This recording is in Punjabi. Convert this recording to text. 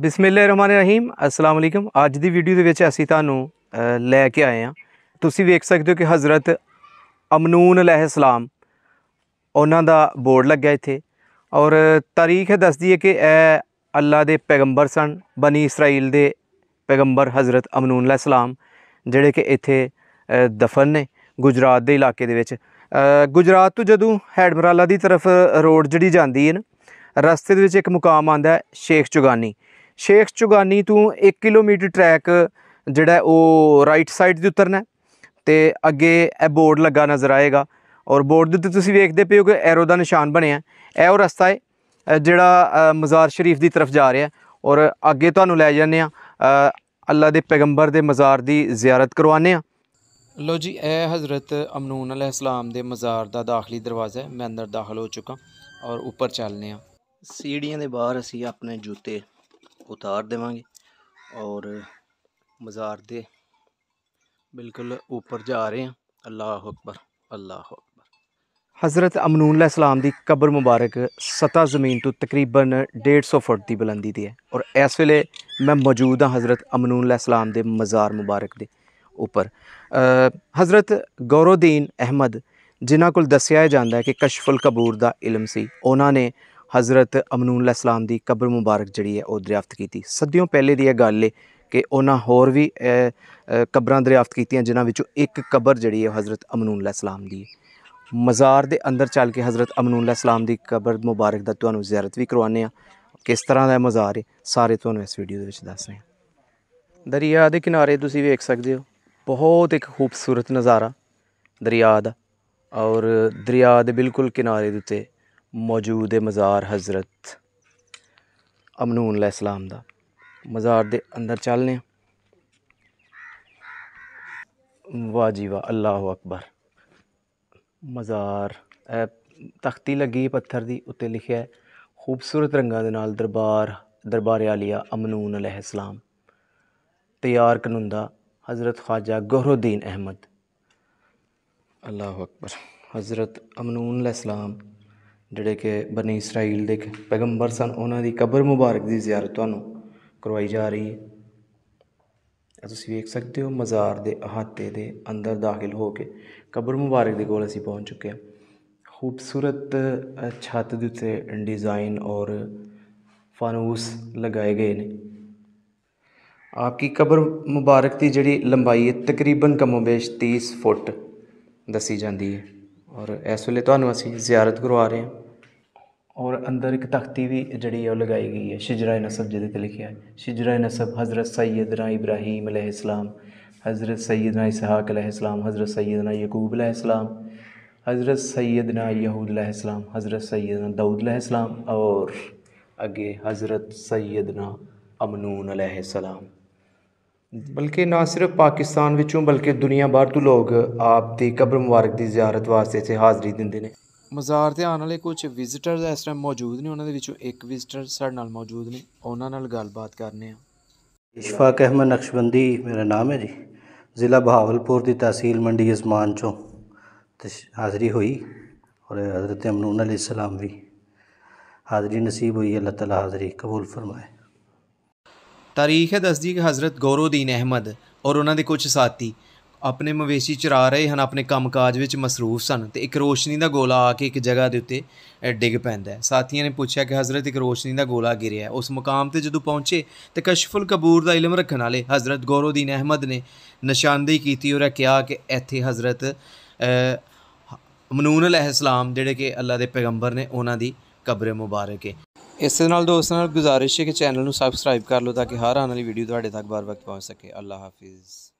ਬਿਸਮਿਲ੍ਲਾਹਿਰ ਰਹੀਮ ਅਸਲਾਮ ਅਲੈਕਮ ਅੱਜ ਦੀ ਵੀਡੀਓ ਦੇ ਵਿੱਚ ਅਸੀਂ ਤੁਹਾਨੂੰ ਲੈ ਕੇ ਆਏ ਹਾਂ ਤੁਸੀਂ ਵੇਖ ਸਕਦੇ ਹੋ ਕਿ ਹਜ਼ਰਤ ਅਮਨੂਨ ਸਲਾਮ ਉਹਨਾਂ ਦਾ ਬੋਰਡ ਲੱਗਿਆ ਇੱਥੇ ਔਰ ਤਾਰੀਖ ਦੱਸਦੀ ਹੈ ਕਿ ਇਹ ਅੱਲਾ ਦੇ ਪੈਗੰਬਰ ਸਨ ਬਨੀ ਇਸਰਾਈਲ ਦੇ ਪੈਗੰਬਰ ਹਜ਼ਰਤ ਅਮਨੂਨ ਸਲਾਮ ਜਿਹੜੇ ਕਿ ਇੱਥੇ ਦਫਨ ਨੇ ਗੁਜਰਾਤ ਦੇ ਇਲਾਕੇ ਦੇ ਵਿੱਚ ਗੁਜਰਾਤ ਤੋਂ ਜਦੋਂ ਹੈਡਮਰਾਲਾ ਦੀ ਤਰਫ ਰੋਡ ਜਿਹੜੀ ਜਾਂਦੀ ਹੈ ਨਾ ਰਸਤੇ ਦੇ ਵਿੱਚ ਇੱਕ ਮੁਕਾਮ ਆਂਦਾ ਹੈ ਸ਼ੇਖ ਚੁਗਾਨੀ ਸ਼ੇਖ ਚੁਗਾਨੀ ਤੋਂ 1 ਕਿਲੋਮੀਟਰ ਟਰੈਕ ਜਿਹੜਾ ਉਹ ਰਾਈਟ ਸਾਈਡ ਤੇ ਉਤਰਨਾ ਤੇ ਅੱਗੇ ਇਹ ਬੋਰਡ ਲੱਗਾ ਨਜ਼ਰ ਆਏਗਾ ਔਰ ਬੋਰਡ ਦੇ ਉੱਤੇ ਤੁਸੀਂ ਵੇਖਦੇ ਪਏ ਹੋ ਕਿ ਐਰੋ ਦਾ ਨਿਸ਼ਾਨ ਬਣਿਆ ਇਹ ਉਹ ਰਸਤਾ ਹੈ ਜਿਹੜਾ ਮਜ਼ਾਰ ਸ਼ਰੀਫ ਦੀ ਤਰਫ ਜਾ ਰਿਹਾ ਔਰ ਅੱਗੇ ਤੁਹਾਨੂੰ ਲੈ ਜਾਂਦੇ ਆ ਅੱਲਾ ਦੇ ਪੈਗੰਬਰ ਦੇ ਮਜ਼ਾਰ ਦੀ ਜ਼ਿਆਰਤ ਕਰਵਾਉਣੇ ਆ ਲੋ ਜੀ ਇਹ ਹਜ਼ਰਤ ਅਮਨੂਨ ਅਲੈਹਿਸਲਾਮ ਦੇ ਮਜ਼ਾਰ ਦਾ ਦਾਖਲੀ ਦਰਵਾਜ਼ਾ ਹੈ ਮੈਂ ਅੰਦਰ ਦਾਖਲ ਹੋ ਚੁੱਕਾ ਔਰ ਉੱਪਰ ਚੱਲਨੇ ਆ ਸੀੜੀਆਂ ਦੇ ਬਾਹਰ ਅਸੀਂ ਆਪਣੇ ਜੁੱਤੇ ਉਤਾਰ ਦੇਵਾਂਗੇ ਔਰ ਮਜ਼ਾਰ ਦੇ ਬਿਲਕੁਲ ਉੱਪਰ ਜਾ ਰਹੇ ਹਾਂ ਅੱਲਾਹੁ ਅਕਬਰ ਅੱਲਾਹੁ ਅਕਬਰ ਹਜ਼ਰਤ ਅਮਨੂਨ ਅਲੈਹ ਸਲਾਮ ਦੀ ਕਬਰ ਮੁਬਾਰਕ ਸਤਾ ਜ਼ਮੀਨ ਤੋਂ ਤਕਰੀਬਨ 150 ਫੁੱਟ ਦੀ ਬੁਲੰਦੀ ਦੀ ਹੈ ਔਰ ਇਸ ਵੇਲੇ ਮੈਂ ਮੌਜੂਦ ਹਾਂ ਹਜ਼ਰਤ ਅਮਨੂਨ ਅਲੈਹ ਸਲਾਮ ਦੇ ਮਜ਼ਾਰ ਮੁਬਾਰਕ ਦੇ ਉੱਪਰ ਹਜ਼ਰਤ ਗੌਰਉਦੀਨ ਅਹਿਮਦ ਜਿਨ੍ਹਾਂ ਕੋਲ ਦੱਸਿਆ ਜਾਂਦਾ ਹੈ ਕਿ ਕਸ਼ਫੁਲ ਕਬੂਰ ਦਾ ਇਲਮ ਸੀ ਉਹਨਾਂ ਨੇ ਹਜ਼ਰਤ ਅਮਨੂਨ ਅਲੈ ਸਲਾਮ ਦੀ ਕਬਰ ਮੁਬਾਰਕ ਜਿਹੜੀ ਹੈ ਉਹ ਦਰਿਆਫਤ ਕੀਤੀ ਸਦੀਆਂ ਪਹਿਲੇ ਦੀ ਇਹ ਗੱਲ ਏ ਕਿ ਉਹਨਾਂ ਹੋਰ ਵੀ ਕਬਰਾਂ ਦਰਿਆਫਤ ਕੀਤੀਆਂ ਜਿਨ੍ਹਾਂ ਵਿੱਚੋਂ ਇੱਕ ਕਬਰ ਜਿਹੜੀ ਹੈ ਹਜ਼ਰਤ ਅਮਨੂਨ ਅਲੈ ਸਲਾਮ ਦੀ ਮਜ਼ਾਰ ਦੇ ਅੰਦਰ ਚੱਲ ਕੇ ਹਜ਼ਰਤ ਅਮਨੂਨ ਅਲੈ ਸਲਾਮ ਦੀ ਕਬਰ ਮੁਬਾਰਕ ਦਾ ਤੁਹਾਨੂੰ ਜ਼ਿਆਰਤ ਵੀ ਕਰਵਾਉਂਦੇ ਆ ਕਿਸ ਤਰ੍ਹਾਂ ਦਾ ਮਜ਼ਾਰ ਹੈ ਸਾਰੇ ਤੁਹਾਨੂੰ ਇਸ ਵੀਡੀਓ ਦੇ ਵਿੱਚ ਦੱਸ ਰਹੇ ਹਾਂ ਦਰਿਆ ਦੇ ਕਿਨਾਰੇ ਤੁਸੀਂ ਵੇਖ ਸਕਦੇ ਹੋ ਬਹੁਤ ਇੱਕ ਖੂਬਸੂਰਤ ਨਜ਼ਾਰਾ ਦਰਿਆ ਦਾ ਔਰ ਦਰਿਆ ਦੇ ਬਿਲਕੁਲ ਕਿਨਾਰੇ ਦੇ ਉੱਤੇ मौजूद है मज़ार हज़रत अमनून अलैहिस्सलाम का मज़ार दे अंदर चलने वाह जी वाह अल्लाह अकबर मज़ार तख्ती लगी पत्थर की उत्ते लिखे खूबसूरत रंगा के नाल दरबार दरबारे आलिया अमनून अलैहिस्सलाम तैयार कनुंदा हज़रत ख्वाजा गहरुद्दीन अहमद अल्लाह अकबर हज़रत अमनून अलैहिस्सलाम ਜਿਹੜੇ ਕਿ ਬਨੀ ਇਸਰਾਇਲ ਦੇ ਪੈਗੰਬਰ ਸਨ ਉਹਨਾਂ ਦੀ ਕਬਰ ਮੁਬਾਰਕ ਦੀ ਜ਼ਿਆਰਤ ਤੁਹਾਨੂੰ ਕਰਵਾਈ ਜਾ ਰਹੀ ਹੈ ਤੁਸੀਂ ਵੇਖ ਸਕਦੇ ਹੋ ਮਜ਼ਾਰ ਦੇ ਅਹਾਤੇ ਦੇ ਅੰਦਰ ਦਾਖਲ ਹੋ ਕੇ ਕਬਰ ਮੁਬਾਰਕ ਦੇ ਕੋਲ ਅਸੀਂ ਪਹੁੰਚ ਚੁੱਕੇ ਹਾਂ ਖੂਬਸੂਰਤ ਛੱਤ ਦੇ ਉੱਤੇ ਡਿਜ਼ਾਈਨ ਔਰ ਫਾਨੂਸ ਲਗਾਏ ਗਏ ਨੇ ਆਪਕੀ ਕਬਰ ਮੁਬਾਰਕ ਦੀ ਜਿਹੜੀ ਲੰਬਾਈ ਹੈ ਤਕਰੀਬਨ ਕਮੋਬੇਸ਼ 30 ਫੁੱਟ ਦੱਸੀ ਜਾਂਦੀ ਹੈ ਔਰ ਇਸ ਵੇਲੇ ਤੁਹਾਨੂੰ ਅਸੀਂ ਜ਼ਿਆਰਤ ਕਰਵਾ ਰਹੇ ਹਾਂ और अंदर एक तख्ती भी जड़ी है लगाई गई है शिजरा नसब जिद लिखा है शिजरा नसब हज़रत सैदना इब्राहिम अलैहिस्सलाम हज़रत सैदना इसहाक अलैहिस्सलाम हज़रत सैदना यकूब अलैहिस्सलाम हज़रत सैदना यहूद अलैहिस्सलाम हज़रत सैदना दाऊद अलैहिस्सलाम और आगे हज़रत सैदना अमनून अलैहिस्सलाम बल्कि ना सिर्फ पाकिस्तान बल्कि दुनिया भर तू लोग आपकी कब्र मुबारक की ज्यारत वास्ते हाज़री देंगे ਮਜ਼ਾਰ ਤੇ ਆਉਣ ਵਾਲੇ ਕੁਝ ਵਿਜ਼ਿਟਰਸ ਇਸ ਟਾਈਮ ਮੌਜੂਦ ਨੇ ਉਹਨਾਂ ਦੇ ਵਿੱਚੋਂ ਇੱਕ ਵਿਜ਼ਿਟਰ ਸਾਡੇ ਨਾਲ ਮੌਜੂਦ ਨੇ ਉਹਨਾਂ ਨਾਲ ਗੱਲਬਾਤ ਕਰਨੇ ਆ ਇਸ਼ਫਾਕ ਅਹਿਮਦ ਨਕਸ਼ਬੰਦੀ ਮੇਰਾ ਨਾਮ ਹੈ ਜੀ ਜ਼ਿਲ੍ਹਾ ਬਹਾਵਲਪੁਰ ਦੀ ਤਹਿਸੀਲ ਮੰਡੀ ਅਸਮਾਨ ਚੋਂ ਤੇ ਹਾਜ਼ਰੀ ਹੋਈ ਔਰ حضرت ਅਮਨੂਨ ਅਲੈ ਸਲਾਮ ਵੀ ਹਾਜ਼ਰੀ ਨਸੀਬ ਹੋਈ ਅੱਲਾਹ ਤਾਲਾ ਹਾਜ਼ਰੀ ਕਬੂਲ ਫਰਮਾਏ ਤਾਰੀਖ ਹੈ ਦਸਦੀ ਕਿ ਹਜ਼ਰਤ ਗੌਰਉਦੀਨ ਅਹਿਮਦ ਔਰ ਉਹਨਾਂ ਦੇ ਕੁਝ ਸਾਥੀ ਆਪਣੇ ਮਵੇਸ਼ੀ ਚਰਾ ਰਹੇ ਹਨ ਆਪਣੇ ਕੰਮਕਾਜ ਵਿੱਚ ਮਸਰੂਫ ਸਨ ਤੇ ਇੱਕ ਰੋਸ਼ਨੀ ਦਾ ਗੋਲਾ ਆ ਕੇ ਇੱਕ ਜਗ੍ਹਾ ਦੇ ਉੱਤੇ ਡਿੱਗ ਪੈਂਦਾ ਹੈ ਸਾਥੀਆਂ ਨੇ ਪੁੱਛਿਆ ਕਿ ਹਜ਼ਰਤ ਇੱਕ ਰੋਸ਼ਨੀ ਦਾ ਗੋਲਾ ਗਿਰਿਆ ਉਸ ਮਕਾਮ ਤੇ ਜਦੋਂ ਪਹੁੰਚੇ ਤੇ ਕਸ਼ਫੁਲ ਕਬੂਰ ਦਾ ਇਲਮ ਰੱਖਣ ਵਾਲੇ ਹਜ਼ਰਤ ਗੌਰਉਦੀਨ ਅਹਿਮਦ ਨੇ ਨਿਸ਼ਾਨਦੇਹੀ ਕੀਤੀ ਔਰ ਕਿਹਾ ਕਿ ਇੱਥੇ ਹਜ਼ਰਤ ਮਨੂਨ ਅਲੈਹਿਸਲਾਮ ਜਿਹੜੇ ਕਿ ਅੱਲਾ ਦੇ ਪੈਗੰਬਰ ਨੇ ਉਹਨਾਂ ਦੀ ਕਬਰ ਮੁਬਾਰਕ ਹੈ ਇਸ ਨਾਲ ਦੋਸਤਾਂ ਨਾਲ ਗੁਜ਼ਾਰਿਸ਼ ਹੈ ਕਿ ਚੈਨਲ ਨੂੰ ਸਬਸਕ੍ਰਾਈਬ ਕਰ ਲਓ ਤਾਂ ਕਿ ਹਰ ਆਉਣ ਵਾਲੀ ਵੀਡੀਓ ਤੁਹਾਡੇ ਤੱਕ ਬਾਰ-ਬਾਰ ਪਹੁੰਚ ਸਕੇ ਅੱਲਾ ਹਾਫਿਜ਼